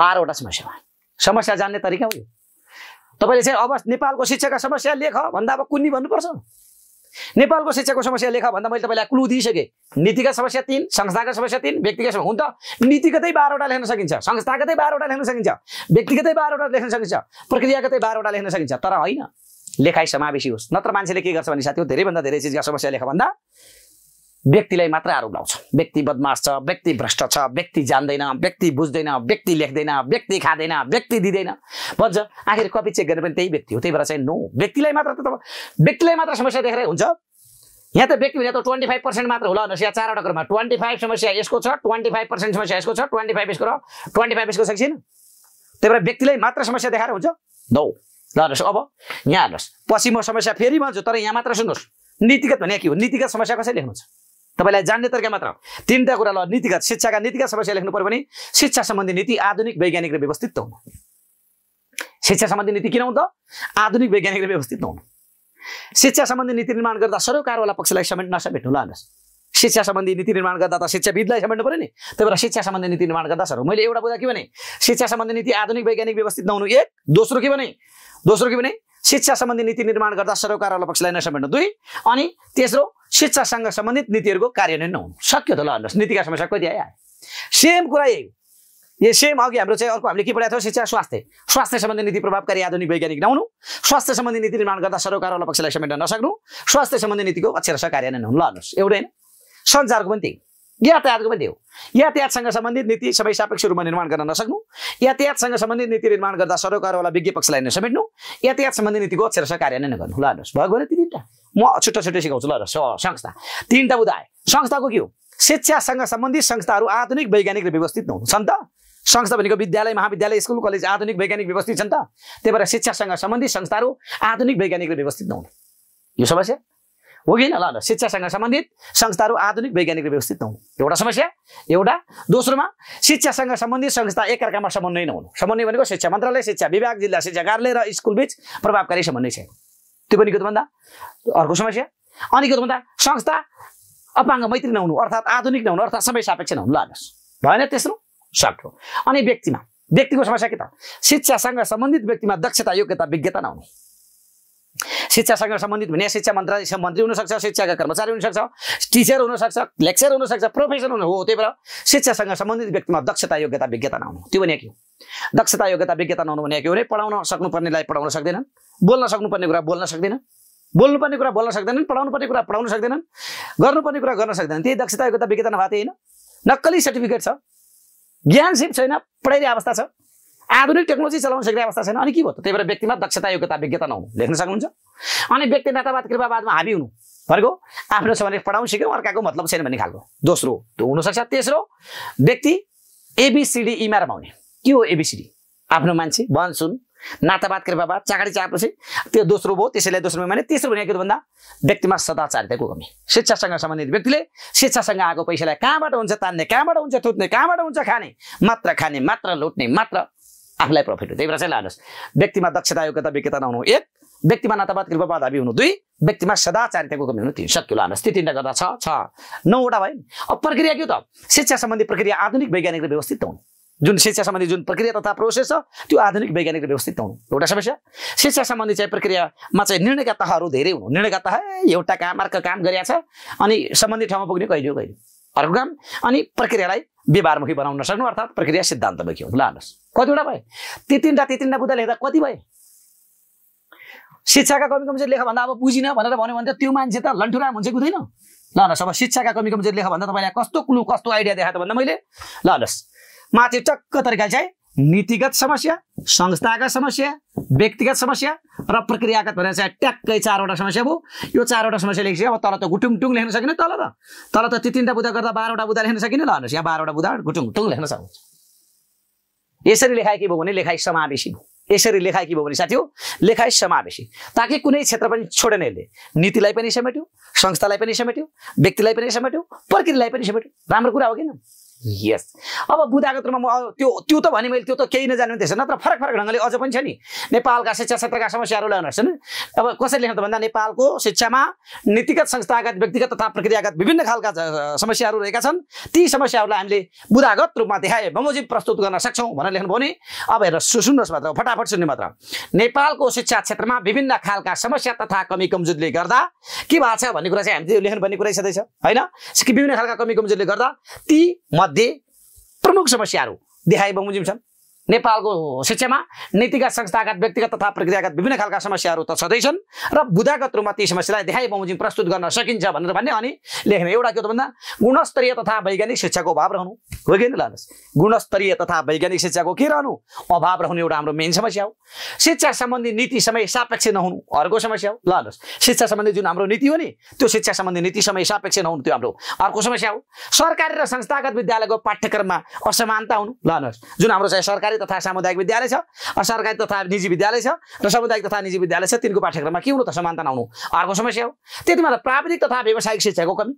बाह्रवटा समस्या भयो समस्या जान्ने तरिका हो यो तपाईँले चाहिँ अब नेपालको शिक्षाका समस्या लेख भन्दा अब कुन्नी भन्नुपर्छ नेपालको शिक्षाको समस्या लेख भन्दा मैले तपाईँलाई क्लु दिइसकेँ नीतिगत समस्या तिन संस्थागत समस्या तिन व्यक्तिगत हुन त नीतिगतै बाह्रवटा लेख्न सकिन्छ संस्थागतै बाह्रवटा लेख्न सकिन्छ व्यक्तिगतै बाह्रवटा लेख्न सकिन्छ प्रक्रियागतै बाह्रवटा लेख्न सकिन्छ तर होइन लेखाइ समावेशी होस् नत्र मान्छेले के गर्छ भने साथी हो धेरैभन्दा धेरै चिजका समस्या लेख भन्दा व्यक्तिलाई मात्र आरोप लाउँछ व्यक्ति बदमास छ व्यक्ति भ्रष्ट छ व्यक्ति जान्दैन व्यक्ति बुझ्दैन व्यक्ति लेख्दैन व्यक्ति खाँदैन व्यक्ति दिँदैन भन्छ आखिर कपी चेक गर्ने पनि त्यही व्यक्ति हो त्यही भएर चाहिँ नो व्यक्तिलाई मात्र त व्यक्तिलाई मात्र समस्या देखेर हुन्छ यहाँ त व्यक्ति यहाँ त ट्वेन्टी फाइभ पर्सेन्ट मात्र होला हेर्नुहोस् यहाँ चारवटा कुरोमा ट्वेन्टी फाइभ समस्या यसको छ ट्वेन्टी फाइभ पर्सेन्ट समस्या यसको छ ट्वेन्टी फाइभ यसको र ट्वेन्टी फाइभ यसको छैन त्यही भएर व्यक्तिलाई मात्र समस्या देखाएर हुन्छ नौ ल हेर्नुहोस् अब यहाँ हेर्नुहोस् पछि म समस्या फेरि भन्छु तर यहाँ मात्र सुन्नुहोस् नीतिगत भने के हो नीतिगत समस्या कसरी लेख्नुहुन्छ तपाईँलाई जान्ने तरिका मात्र तिनवटा कुरा ल नीतिगत शिक्षाका नीतिगत समस्या लेख्नु पऱ्यो भने शिक्षा सम्बन्धी नीति आधुनिक वैज्ञानिक र व्यवस्थित हुनु शिक्षा सम्बन्धी नीति किन हुन्छ आधुनिक वैज्ञानिक र व्यवस्थित हुनु शिक्षा सम्बन्धी नीति निर्माण गर्दा सरोकारवाला पक्षलाई समेट नसमेट्नु ल हेर्नुहोस् शिक्षा सम्बन्धी नीति निर्माण गर्दा त शिक्षाविदलाई समेट्नु पऱ्यो नि त्यही भएर शिक्षा सम्बन्धी नीति निर्माण गर्दा सर मैले एउटा कुरा के भने शिक्षा सम्बन्धी नीति आधुनिक वैज्ञानिक व्यवस्थित नहुनु एक दोस्रो के भने दोस्रो के भने शिक्षा सम्बन्धी नीति निर्माण गर्दा सरोकारवाला पक्षलाई नसमेट्नु दुई अनि तेस्रो शिक्षासँग सम्बन्धित नीतिहरूको कार्यान्वयन नहुनु सक्यो त ल हेर्नुहोस् नीतिका समस्या कति आयो सेम कुरा यही यो सेम अघि हाम्रो चाहिँ अर्को हामीले के पढाएको थियो शिक्षा स्वास्थ्य स्वास्थ्य सम्बन्धी नीति प्रभावकारी आधुनिक वैज्ञानिक नहुनु स्वास्थ्य सम्बन्धी नीति निर्माण गर्दा सरोकारवाला पक्षलाई समेट्न नसक्नु स्वास्थ्य सम्बन्धी नीतिको अक्षरश कार्यान्वयन हुनु ल हेर्नुहोस् एउटै सञ्चारको पनि त्यही यातायातको पनि हो यातायातसँग सम्बन्धित नीति सबै सापेक्ष रूपमा निर्माण गर्न नसक्नु यातायातसँग सम्बन्धित नीति निर्माण गर्दा सरोकारवाला विज्ञ पक्षलाई नसमेट्नु यातायात सम्बन्धी नीतिको अक्षरस कार्यान्वयन नगर्नु ल हेर्नुहोस् भयो भने तिनवटा म छुट्टा छुट्टै सिकाउँछु ल संस्था तिनवटा उदाय संस्थाको के हो शिक्षासँग सम्बन्धित संस्थाहरू आधुनिक वैज्ञानिक र व्यवस्थित नहुनु छन् त संस्था भनेको विद्यालय महाविद्यालय स्कुल कलेज आधुनिक वैज्ञानिक व्यवस्थित छन् त त्यही भएर शिक्षासँग सम्बन्धित संस्थाहरू आधुनिक वैज्ञानिक र व्यवस्थित नहुनु यो समस्या हो कि ल ल शिक्षासँग सम्बन्धित संस्थाहरू आधुनिक वैज्ञानिक व्यवस्थित नहुनु एउटा समस्या एउटा दोस्रोमा शिक्षासँग सम्बन्धित संस्था एकअर्कामा समन्वय नहुनु समन्वय भनेको शिक्षा मन्त्रालय शिक्षा विभाग जिल्ला शिक्षा कार्यालय र स्कुलबीच प्रभावकारी समन्वय छ त्यो पनि के भन्दा अर्को समस्या अनि के भन्दा संस्था अपाङ्ग मैत्री नहुनु अर्थात् आधुनिक नहुनु अर्थात् सबै सापेक्ष नहुनु ल हेर्नुहोस् भएन तेस्रो सर्ट अनि व्यक्तिमा व्यक्तिको समस्या के त शिक्षासँग सम्बन्धित व्यक्तिमा दक्षता योग्यता विज्ञता नहुनु शिक्षासँग सम्बन्धित हुने शिक्षा मन्त्रालय मन्त्री हुनसक्छ शिक्षाका कर्मचारी हुनसक्छ टिचर हुनसक्छ लेक्चर हुनसक्छ प्रोफेसर हुनु हो त्यही भएर शिक्षासँग सम्बन्धित व्यक्तिमा दक्षता योग्यता विज्ञता नहुनु त्यो भने के हो दक्षता योग्यता विज्ञता नहुनु भने के हो भने पढाउन सक्नुपर्नेलाई पढाउन सक्दैनन् बोल्न सक्नुपर्ने कुरा बोल्न सक्दैनन् बोल्नुपर्ने कुरा बोल्न सक्दैनन् पढाउनु पर्ने कुरा पढाउन सक्दैनन् गर्नुपर्ने कुरा गर्न सक्दैनन् त्यही दक्षता योग्यता विज्ञता नभएको थिएन नक्कली सर्टिफिकेट छ ज्ञानसिप छैन पढाइने अवस्था छ आधुनिक टेक्नोलोजी चलाउन सक्ने अवस्था छैन अनि के भयो त त्यही भएर व्यक्तिमा दक्षता योग्यता विज्ञता नहुनु लेख्न सक्नुहुन्छ अनि व्यक्ति नेतावाद कृपावादमा हाबी हुनु भनेको आफ्नो छ भने पढाउनु सिक्यौँ अर्काको मतलब छैन भन्ने खालको दोस्रो त्यो हुनसक्छ तेस्रो व्यक्ति एबिसिडी इमा रमाउने के हो एबिसिडी आफ्नो मान्छे भन सुन नातावाद कृपावाद चाकडी चाएपछि त्यो दोस्रो भयो त्यसैलाई दोस्रो भने तेस्रो भनेको भन्दा व्यक्तिमा सदाचारिताको कमी शिक्षासँग सम्बन्धित व्यक्तिले शिक्षासँग आएको पैसालाई कहाँबाट हुन्छ तान्ने कहाँबाट हुन्छ थुत्ने कहाँबाट हुन्छ खाने मात्र खाने मात्र लुट्ने मात्र आफूलाई प्रफिट हो त्यही भएर चाहिँ लानुहोस् व्यक्तिमा दक्षता योग्यता विज्ञता नहुनु एक व्यक्तिमा नातावाद कृपा धाबी हुनु दुई व्यक्तिमा सदाचारिताको कमी हुनु तिन सक्यो लानुहोस् त्यो तिनवटा गर्दा छ छ नौवटा भयो नि अब प्रक्रिया के हो त शिक्षा सम्बन्धी प्रक्रिया आधुनिक वैज्ञानिक र व्यवस्थित हुनु जुन शिक्षा सम्बन्धी जुन प्रक्रिया तथा प्रोसेस छ त्यो आधुनिक वैज्ञानिक र व्यवस्थित हुनु एउटा समस्या शिक्षा सम्बन्धी चाहिँ प्रक्रियामा चाहिँ निर्णयका तहहरू धेरै हुनु निर्णयका तह एउटा काम अर्को काम गरिरहेको छ अनि सम्बन्धित ठाउँमा पुग्ने कहिले हो कहिले अर्को काम अनि प्रक्रियालाई व्यवहारमुखी बनाउन सक्नु अर्थात् प्रक्रिया सिद्धान्तमुखी हो ल कतिवटा भए ती तिनवटा ती तिनवटा बुद्ध लेख्दा कति भए शिक्षाका कमी कमजोर लेख भन्दा अब बुझिनँ भनेर भन्यो भने त त्यो मान्छे त लन्ठुराम हुन्छ कि हुँदैन ल हाल्नुहोस् अब शिक्षाका कमी कमजोर लेख भन्दा तपाईँलाई कस्तो क्लु कस्तो आइडिया देखाएको भन्दा मैले ल हाल्नुहोस् माथि टक्क तरिकाले चाहिँ नीतिगत समस्या संस्थागत समस्या व्यक्तिगत समस्या र प्रक्रियागत भनेर चाहिँ ट्याक्कै चारवटा समस्या भयो यो चारवटा समस्या लेखिसक्यो अब तल त टुङ लेख्न सकिनँ तल त तल त ती तिनवटा बुधा गर्दा बाह्रवटा बुधा लेख्न सकिनँ ल हेर्नुहोस् यहाँ बाह्रवटा बुदा टुङ लेख्न सक्नुहुन्छ यसरी लेखाएकी के भयो भने लेखाइ समावेशी भयो यसरी लेखाएकी के भयो भने साथी हो लेखाइ समावेशी ताकि कुनै क्षेत्र पनि छोडेन यसले नीतिलाई पनि समेट्यो संस्थालाई पनि समेट्यो व्यक्तिलाई पनि समेट्यो प्रकृतिलाई पनि समेट्यो राम्रो कुरा हो किन यस अब बुधागत रूपमा म त्यो त्यो त भने मैले त्यो त केही नजाने त्यसो नत्र फरक फरक ढङ्गले अझ पनि छ नि नेपालका शिक्षा क्षेत्रका समस्याहरू ल्याउनु छन् अब कसरी लेख्नु त भन्दा नेपालको शिक्षामा नीतिगत संस्थागत व्यक्तिगत तथा प्रक्रियागत विभिन्न खालका समस्याहरू रहेका छन् ती समस्याहरूलाई हामीले बुधागत रूपमा देखाए बमोजिम प्रस्तुत गर्न सक्छौँ भनेर लेख्नुभयो भने अब हेर सुन्नुहोस् मात्र फटाफट सुन्ने मात्र नेपालको शिक्षा क्षेत्रमा विभिन्न खालका समस्या तथा कमी कमजोरीले गर्दा के भएको छ भन्ने कुरा चाहिँ हामीले लेख्नु लेख्नुपर्ने कुरै छँदैछ होइन विभिन्न खालका कमी कमजोरीले गर्दा ती मध्ये प्रमुख समस्याहरू देखाए बमोजिम छन् नेपालको शिक्षामा नीतिगत संस्थागत व्यक्तिगत तथा प्रक्रियागत विभिन्न खालका समस्याहरू त छँदैछन् र बुधागत रूपमा ती समस्यालाई देखाइ बमोजिम प्रस्तुत गर्न सकिन्छ भनेर भन्ने अनि लेख्ने एउटा के हो त भन्दा गुणस्तरीय तथा वैज्ञानिक शिक्षाको अभाव रहनु हो कि लानुहोस् गुणस्तरीय तथा वैज्ञानिक शिक्षाको के रहनु अभाव रहनु एउटा हाम्रो मेन समस्या हो शिक्षा सम्बन्धी नीति समय सापेक्ष नहुनु अर्को समस्या हो लानुहोस् शिक्षा सम्बन्धी जुन हाम्रो नीति हो नि त्यो शिक्षा सम्बन्धी नीति समय सापेक्ष नहुनु त्यो हाम्रो अर्को समस्या हो सरकारी र संस्थागत विद्यालयको पाठ्यक्रममा असमानता हुनु लानुहोस् जुन हाम्रो चाहिँ सरकारी सरकारी तथा सामुदायिक विद्यालय छ सरकारी तथा निजी विद्यालय छ र सामुदायिक तथा निजी विद्यालय छ तिनको पाठ्यक्रममा के हुनु त समानता नहुनु अर्को समस्या हो त्यति मात्र प्राविधिक तथा व्यावसायिक शिक्षाको कमी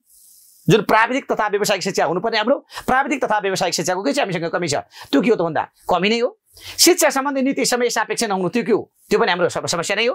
जुन प्राविधिक तथा व्यावसायिक शिक्षा हुनुपर्ने हाम्रो प्राविधिक तथा व्यावसायिक शिक्षाको के चाहिँ हामीसँग कमी छ त्यो के हो त भन्दा कमी नै हो शिक्षा सम्बन्धी नीति समय सापेक्ष नहुनु त्यो के हो त्यो पनि हाम्रो समस्या नै हो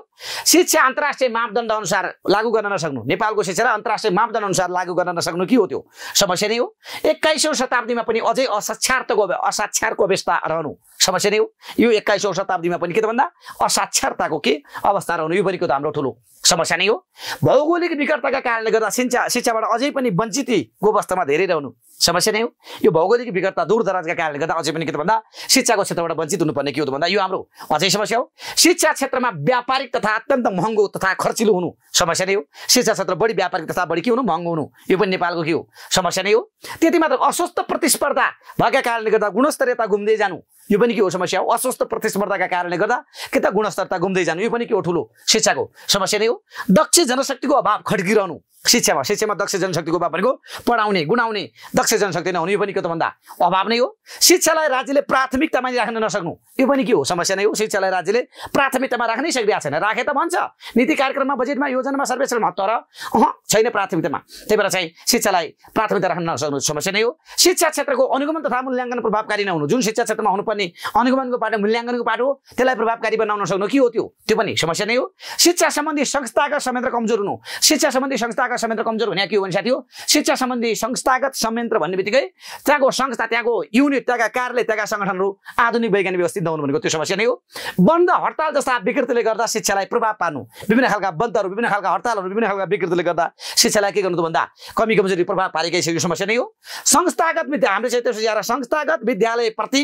शिक्षा अन्तर्राष्ट्रिय मापदण्ड अनुसार लागू गर्न नसक्नु नेपालको शिक्षालाई अन्तर्राष्ट्रिय मापदण्ड अनुसार लागू गर्न नसक्नु के हो त्यो समस्या नै हो एक्काइसौँ शताब्दीमा पनि अझै असाक्षरताको असाक्षरको अवस्था रहनु समस्या नै हो यो एक्काइसौँ शताब्दीमा पनि के त भन्दा असाक्षरताको के अवस्था रहनु यो भनेको त हाम्रो ठुलो समस्या नै हो भौगोलिक विकटताका कारणले गर्दा शिक्षा शिक्षाबाट अझै पनि वञ्चितको अवस्थामा धेरै रहनु समस्या नै हो यो भौगोलिक विगतता दूर दराजका कारणले गर्दा अझै पनि के त भन्दा शिक्षाको क्षेत्रबाट वञ्चित हुनुपर्ने के हो त भन्दा यो हाम्रो अझै समस्या हो शिक्षा क्षेत्रमा व्यापारिक तथा अत्यन्त महँगो तथा खर्चिलो हुनु समस्या नै हो शिक्षा क्षेत्र बढी व्यापारिक तथा बढी के हुनु महँगो हुनु यो पनि नेपालको के हो समस्या नै हो त्यति मात्र अस्वस्थ प्रतिस्पर्धा भएका कारणले गर्दा गुणस्तरीयता घुम्दै जानु यो पनि के हो समस्या हो अस्वस्थ प्रतिस्पर्धाका कारणले गर्दा के त गुणस्तरता घुम्दै जानु यो पनि के हो ठुलो शिक्षाको समस्या नै हो दक्ष जनशक्तिको अभाव खड्किरहनु शिक्षामा शिक्षामा दक्ष जनशक्तिको अभाव भनेको पढाउने गुणाउने दक्ष जनशक्ति नहुने यो पनि के त भन्दा अभाव नै हो शिक्षालाई राज्यले प्राथमिकतामा राख्न नसक्नु यो पनि के हो समस्या नै हो शिक्षालाई राज्यले प्राथमिकतामा राख्नै सकिरहेको छैन राखे त भन्छ नीति कार्यक्रममा बजेटमा योजनामा सर्वेक्षणमा तर अह छैन प्राथमिकतामा त्यही भएर चाहिँ शिक्षालाई प्राथमिकता राख्न नसक्नु समस्या नै हो शिक्षा क्षेत्रको अनुगमन तथा मूल्याङ्कन प्रभावकारी नहुनु जुन शिक्षा क्षेत्रमा हुनुपर्ने अनुगमनको पाठ मूल्याङ्कनको पाठ हो त्यसलाई प्रभावकारी बनाउन सक्नु के हो त्यो त्यो पनि समस्या नै हो शिक्षा सम्बन्धी संस्थाका संयन्त्र कमजोर हुनु शिक्षा सम्बन्धी संस्था शिक्षाको संयन्त्र कमजोर भने के हो भने साथी हो शिक्षा सम्बन्धी संस्थागत संयन्त्र भन्ने बित्तिकै त्यहाँको संस्था त्यहाँको युनिट त्यहाँका कार्यालय त्यहाँका सङ्गठनहरू आधुनिक वैज्ञानिक व्यवस्थित नहुनु भनेको त्यो समस्या नै हो बन्द हडताल जस्ता विकृतिले गर्दा शिक्षालाई प्रभाव पार्नु विभिन्न खालका बन्दहरू विभिन्न खालका हडतालहरू विभिन्न खालका विकृतिले गर्दा शिक्षालाई के गर्नु त भन्दा कमी कमजोरी प्रभाव पारेकै छ यो समस्या नै हो संस्थागत विद्या हाम्रो चाहिँ त्यसो संस्थागत विद्यालयप्रति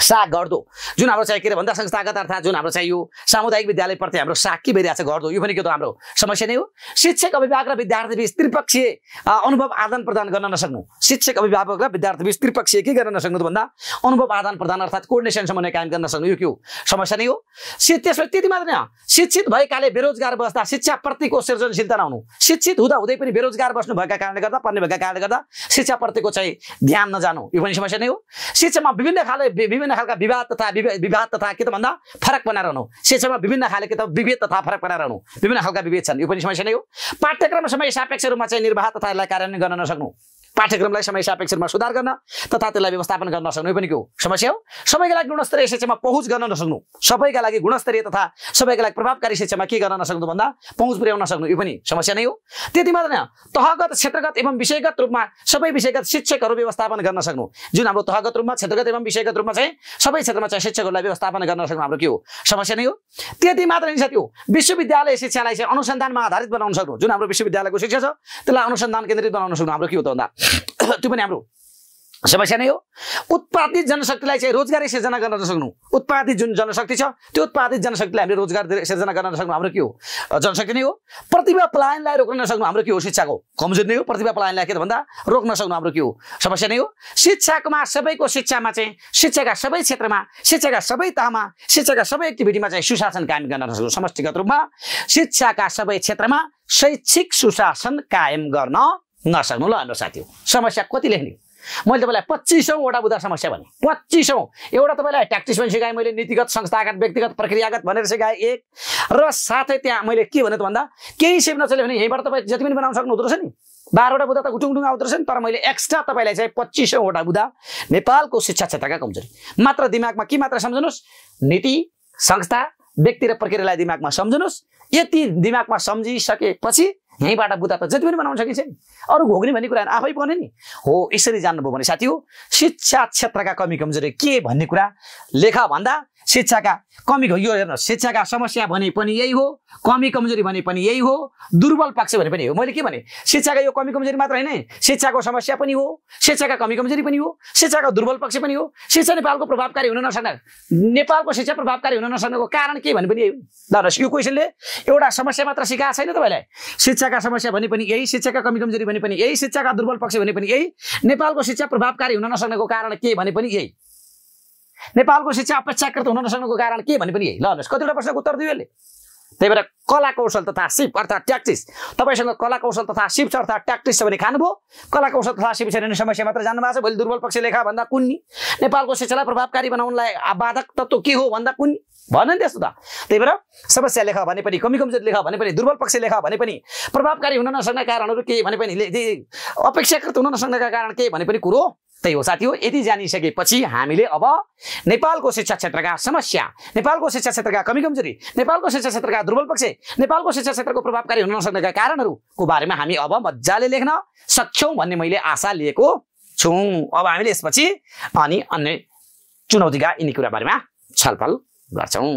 साग गर्दो जुन हाम्रो चाहिँ के अरे भन्दा संस्थागत अर्थात् जुन हाम्रो चाहिँ यो सामुदायिक विद्यालयप्रति हाम्रो साग के भइरहेको छ गर्दो यो पनि के त हाम्रो समस्या नै हो शिक्षक अभिभावक र विद्यार्थीबीच त्रिपक्षीय अनुभव आदान प्रदान गर्न नसक्नु शिक्षक अभिभावक र विद्यार्थीबीच त्रिपक्षीय के गर्न नसक्नु भन्दा अनुभव आदान प्रदान अर्थात् कोर्डिनेसन समन्वय कायम गर्न नसक्नु यो के हो समस्या नै हो त्यसमा त्यति मात्रै नै शिक्षित भएकाले बेरोजगार बस्दा शिक्षाप्रतिको सृजनशीलता नहुनु शिक्षित हुँदा हुँदै पनि बेरोजगार बस्नुभएका कारणले गर्दा पर्ने भएका कारणले गर्दा शिक्षाप्रतिको चाहिँ ध्यान नजानु यो पनि समस्या नै हो शिक्षामा विभिन्न खाले विभिन्न खालका विवाद तथा विवाद तथा के त भन्दा फरक बनाएर हनौ शिक्षामा विभिन्न खालको त विभेद तथा फरक बनाएर हनौ विभिन्न खालका विभेद छन् यो पनि समस्या नै हो पाठ्यक्रम समय सापेक्ष रूपमा चाहिँ निर्वाह यसलाई कार्यान्वयन गर्न नसक्नु पाठ्यक्रमलाई समय सापेक्षमा सुधार गर्न तथा त्यसलाई व्यवस्थापन गर्न नसक्नु पनि के हो समस्या हो सबैका लागि गुणस्तरीय शिक्षामा पहुँच गर्न नसक्नु सबैका लागि गुणस्तरीय तथा सबैका लागि प्रभावकारी शिक्षामा के गर्न नसक्नु भन्दा पहुँच पुर्याउन नसक्नु यो पनि समस्या नै हो त्यति मात्र तहगत क्षेत्रगत एवं विषयगत रूपमा सबै विषयगत शिक्षकहरू व्यवस्थापन गर्न सक्नु जुन हाम्रो तहगत रूपमा क्षेत्रगत एवं विषयगत रूपमा चाहिँ सबै क्षेत्रमा चाहिँ शिक्षकहरूलाई व्यवस्थापन गर्न सक्नु हाम्रो के हो समस्या नै हो त्यति मात्र नि साथी हो विश्वविद्यालय शिक्षालाई चाहिँ अनुसन्धानमा आधारित बनाउन सक्नु जुन हाम्रो विश्वविद्यालयको शिक्षा छ त्यसलाई अनुसन्धान केन्द्रित बनाउन सक्नु हाम्रो के हो त भन्दा त्यो पनि हाम्रो समस्या नै हो उत्पादित जनशक्तिलाई चाहिँ रोजगारी सिर्जना गर्न नसक्नु उत्पादित जुन जनशक्ति छ त्यो उत्पादित जनशक्तिलाई हामीले रोजगार सिर्जना गर्न नसक्नु हाम्रो के हो जनशक्ति नै हो प्रतिभा पलायनलाई रोक्न नसक्नु हाम्रो के हो शिक्षाको कमजोर नै हो प्रतिभा पलायनलाई के त भन्दा रोक्न सक्नु हाम्रो के हो समस्या नै हो शिक्षाकोमा सबैको शिक्षामा चाहिँ शिक्षाका सबै क्षेत्रमा शिक्षाका सबै तहमा शिक्षाका सबै एक्टिभिटीमा चाहिँ सुशासन कायम गर्न नसक्नु समष्टिगत रूपमा शिक्षाका सबै क्षेत्रमा शैक्षिक सुशासन कायम गर्न नसक्नु ल हाम्रो साथी हो समस्या कति लेख्ने मैले तपाईँलाई पच्चिसौँवटा बुधा समस्या भने पच्चिसौँ एउटा तपाईँलाई पनि सिकाएँ मैले नीतिगत संस्थागत व्यक्तिगत प्रक्रियागत भनेर सिकाएँ एक र साथै त्यहाँ मैले के भने त भन्दा केही सेप नचल्यो भने यहीँबाट तपाईँ जति पनि बनाउन सक्नुहुँदो रहेछ नि बाह्रवटा बुधा त गुटुङटुङ आउँदो रहेछ नि तर मैले एक्स्ट्रा तपाईँलाई चाहिँ पच्चिसौँवटा बुधा नेपालको शिक्षा क्षेत्रका कमजोरी मात्र दिमागमा के मात्र सम्झनुहोस् नीति संस्था व्यक्ति र प्रक्रियालाई दिमागमा सम्झनुहोस् यति दिमागमा सम्झिसकेपछि यहीँबाट बुदा जति पनि बनाउन सकिन्छ नि अरू घोग्ने भन्ने कुरा आफै बने नि हो यसरी जान्नुभयो भने साथी हो शिक्षा क्षेत्रका कमी कमजोरी के भन्ने कुरा लेखा भन्दा शिक्षाका कमी यो हेर्नुहोस् शिक्षाका समस्या भने पनि यही हो कमी कमजोरी भने पनि यही हो दुर्बल पक्ष भने पनि हो मैले के भने शिक्षाका यो कमी कमजोरी मात्र होइन शिक्षाको समस्या पनि हो शिक्षाका कमी कमजोरी पनि हो शिक्षाका दुर्बल पक्ष पनि हो शिक्षा नेपालको प्रभावकारी हुन नसक्ने नेपालको शिक्षा प्रभावकारी हुन नसक्नेको कारण के भने पनि यही हो यो क्वेसनले एउटा समस्या मात्र सिकाएको छैन तपाईँलाई शिक्षा शिक्षाका समस्या भने पनि यही शिक्षाका कमी कमजोरी भने पनि यही शिक्षाका दुर्बल पक्ष भने पनि यही नेपालको शिक्षा प्रभावकारी हुन नसक्नेको कारण के भने पनि यही नेपालको शिक्षा अपेक्षाकृत हुन नसक्नेको कारण के भने पनि यही ल कतिवटा प्रश्नको उत्तर दियो यसले त्यही भएर कला कौशल तथा सिप अर्थात् ट्याक्टिस तपाईँसँग कला कौशल तथा सिप छ अर्थात् ट्याक्टिस छ भने खानुभयो कला कौशल तथा सिप छैन समस्या मात्र जान्नुभएको छ भोलि दुर्बल पक्ष लेखा भन्दा कुन्नी नेपालको शिक्षालाई प्रभावकारी बनाउनलाई बाधक तत्त्व के हो भन्दा कुन्नी भन नि त्यस्तो त त्यही भएर समस्या लेख भने पनि कमी कमजोरी लेख भने पनि दुर्बल पक्ष लेख भने पनि प्रभावकारी हुन नसक्ने कारणहरू के भने पनि अपेक्षाकृत हुन नसक्नेका कारण के भने पनि कुरो त्यही हो साथी हो यति जानिसकेपछि हामीले अब नेपालको शिक्षा क्षेत्रका समस्या नेपालको शिक्षा क्षेत्रका कमी कमजोरी नेपालको शिक्षा क्षेत्रका दुर्बल पक्ष नेपालको शिक्षा क्षेत्रको प्रभावकारी हुन नसक्नेका कारणहरूको बारेमा हामी अब मजाले लेख्न सक्छौँ भन्ने मैले आशा लिएको छु अब हामीले यसपछि अनि अन्य चुनौतीका यिनी कुरा बारेमा छलफल गर्छौँ